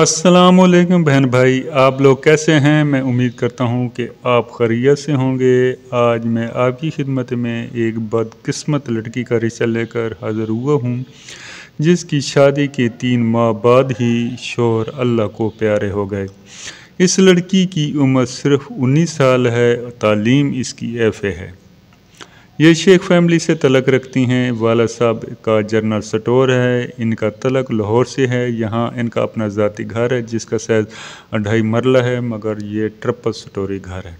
असलकम बहन भाई आप लोग कैसे हैं मैं उम्मीद करता हूँ कि आप खरीत से होंगे आज मैं आपकी खिदमत में एक बदकिस्मत लड़की का रिश्ता लेकर हाज़िर हुआ हूँ जिसकी शादी के तीन माह बाद ही शोहर अल्लाह को प्यारे हो गए इस लड़की की उम्र सिर्फ उन्नीस साल है तालीम इसकी एफ़ है ये शेख फैमिली से तलक रखती हैं वाला साहब का जर्नल स्टोर है इनका तलक लाहौर से है यहाँ इनका अपना ज़ाती घर है जिसका शायद अढ़ाई मरला है मगर ये ट्रिपल स्टोरी घर है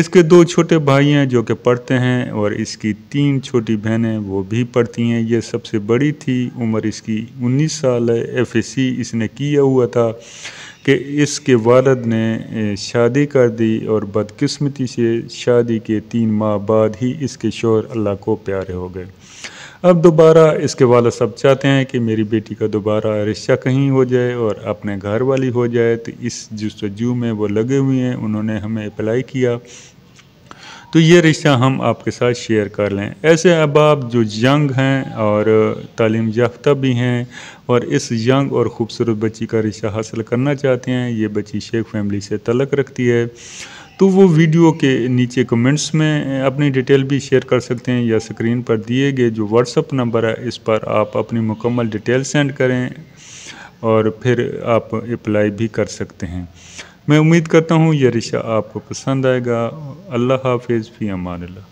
इसके दो छोटे भाई हैं जो कि पढ़ते हैं और इसकी तीन छोटी बहनें वो भी पढ़ती हैं ये सबसे बड़ी थी उम्र इसकी 19 साल है एफ इसने किया हुआ था कि इसके वालद ने शादी कर दी और बदकिस्मती से शादी के तीन माह बाद ही इसके शोर अल्लाह को प्यारे हो गए अब दोबारा इसके वालद सब चाहते हैं कि मेरी बेटी का दोबारा रिश्ता कहीं हो जाए और अपने घर वाली हो जाए तो इस जस्तजू में वो लगे हुए हैं उन्होंने हमें अप्लाई किया तो ये रिश्ता हम आपके साथ शेयर कर लें ऐसे अहबाब जो यंग हैं और तालीम याफ्ता भी हैं और इस यंग और ख़ूबसूरत बच्ची का रिश्ता हासिल करना चाहते हैं ये बच्ची शेख फैमिली से तलक रखती है तो वो वीडियो के नीचे कमेंट्स में अपनी डिटेल भी शेयर कर सकते हैं या स्क्रीन पर दिए गए जो व्हाट्सअप नंबर है इस पर आप अपनी मुकम्मल डिटेल सेंड करें और फिर आप अप्लाई भी कर सकते हैं मैं उम्मीद करता हूँ यह रिशा आपको पसंद आएगा अल्लाह हाफिज़ फ़ी अमान